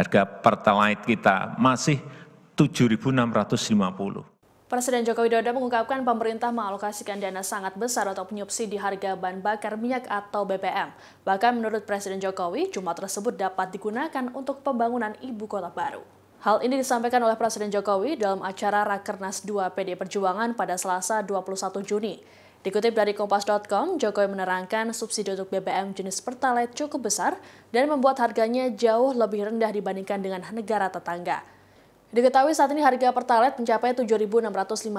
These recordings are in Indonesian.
harga pertalite kita masih 7.650. Presiden Joko Widodo mengungkapkan pemerintah mengalokasikan dana sangat besar untuk menyubsidi harga bahan bakar minyak atau BBM. Bahkan menurut Presiden Jokowi, jumlah tersebut dapat digunakan untuk pembangunan ibu kota baru. Hal ini disampaikan oleh Presiden Jokowi dalam acara Rakernas 2 PD Perjuangan pada Selasa 21 Juni. Dikutip dari Kompas.com, Jokowi menerangkan subsidi untuk BBM jenis Pertalite cukup besar dan membuat harganya jauh lebih rendah dibandingkan dengan negara tetangga. Diketahui saat ini harga Pertalite mencapai Rp7.650,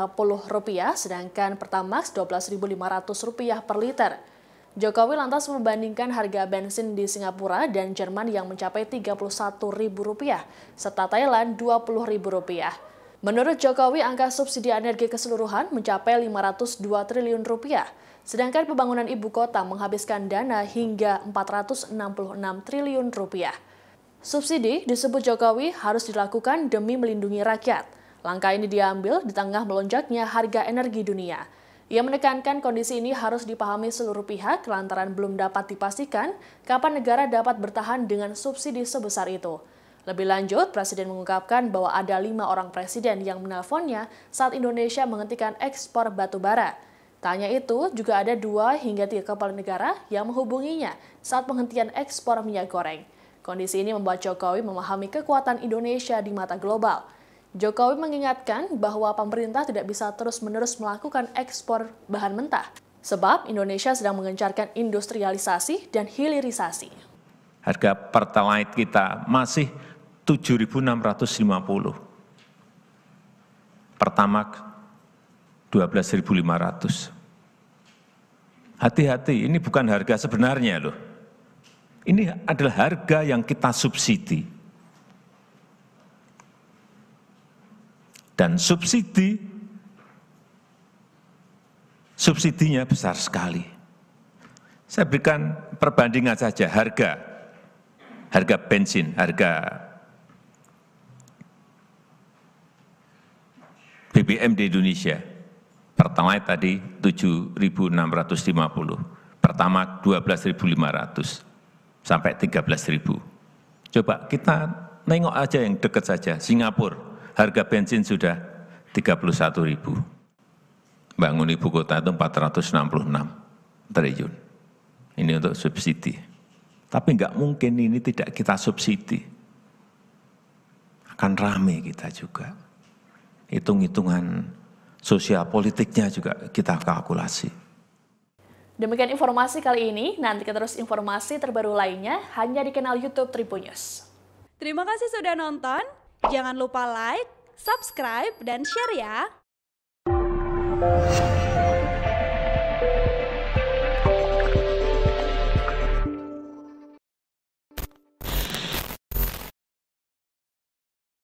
sedangkan Pertamax Rp12.500 per liter. Jokowi lantas membandingkan harga bensin di Singapura dan Jerman yang mencapai Rp31.000, serta Thailand Rp20.000. Menurut Jokowi, angka subsidi energi keseluruhan mencapai 502 triliun rupiah, sedangkan pembangunan ibu kota menghabiskan dana hingga 466 triliun rupiah. Subsidi disebut Jokowi harus dilakukan demi melindungi rakyat. Langkah ini diambil di tengah melonjaknya harga energi dunia. Ia menekankan kondisi ini harus dipahami seluruh pihak lantaran belum dapat dipastikan kapan negara dapat bertahan dengan subsidi sebesar itu. Lebih lanjut, Presiden mengungkapkan bahwa ada lima orang presiden yang menelponnya saat Indonesia menghentikan ekspor batu bara. Tanya itu, juga ada dua hingga tiga kepala negara yang menghubunginya saat penghentian ekspor minyak goreng. Kondisi ini membuat Jokowi memahami kekuatan Indonesia di mata global. Jokowi mengingatkan bahwa pemerintah tidak bisa terus-menerus melakukan ekspor bahan mentah, sebab Indonesia sedang mengencarkan industrialisasi dan hilirisasi. Harga pertalite kita masih 7.650. Pertamax 12.500. Hati-hati, ini bukan harga sebenarnya loh. Ini adalah harga yang kita subsidi. Dan subsidi, subsidinya besar sekali. Saya berikan perbandingan saja harga, harga bensin, harga BBM di Indonesia. pertama tadi 7.650, pertama 12.500 sampai 13.000. Coba kita nengok aja yang dekat saja, Singapura, harga bensin sudah 31.000. Bangun ibu kota itu 466 triliun. Ini untuk subsidi. Tapi enggak mungkin ini tidak kita subsidi. Akan rame kita juga hitung-hitungan sosial politiknya juga kita kalkulasi. Demikian informasi kali ini, nanti terus informasi terbaru lainnya hanya di kanal YouTube Tribunnews. Terima kasih sudah nonton, jangan lupa like, subscribe, dan share ya!